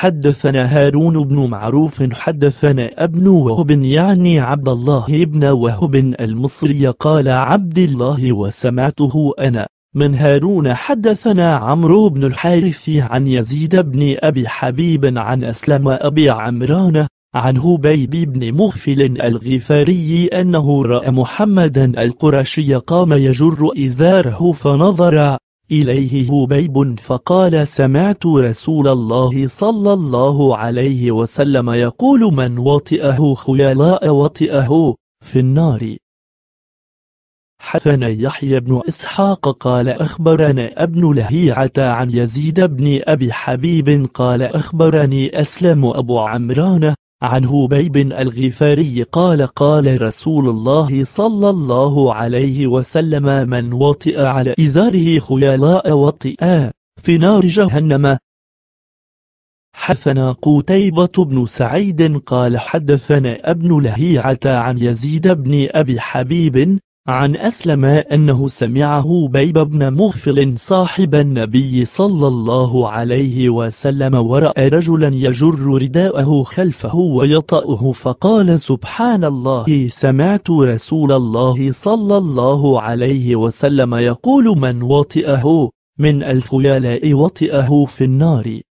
حدثنا هارون بن معروف حدثنا ابن وهب يعني عبد الله بن وهب المصري قال عبد الله وسمعته أنا من هارون حدثنا عمرو بن الحارث عن يزيد بن أبي حبيب عن أسلم أبي عمران عن هبيب بن مغفل الغفاري أنه رأى محمدا القرشي قام يجر إزاره فنظر إليه هبيب فقال سمعت رسول الله صلى الله عليه وسلم يقول من وطئه خيلاء وطئه في النار حثنا يحيى بن إسحاق قال أخبرنا ابن لهيعة عن يزيد بن أبي حبيب قال أخبرني أسلم أبو عمران عن هبيب الغفاري قال قال رسول الله صلى الله عليه وسلم من وطئ على إزاره خيلاء وطئا في نار جهنم حدثنا قتيبة بن سعيد قال حدثنا ابن لهيعة عن يزيد بن أبي حبيب عن أسلم أنه سمعه بيب بن مغفل صاحب النبي صلى الله عليه وسلم ورأى رجلا يجر رداءه خلفه ويطأه فقال سبحان الله سمعت رسول الله صلى الله عليه وسلم يقول من وطئه من الخيلاء وطئه في النار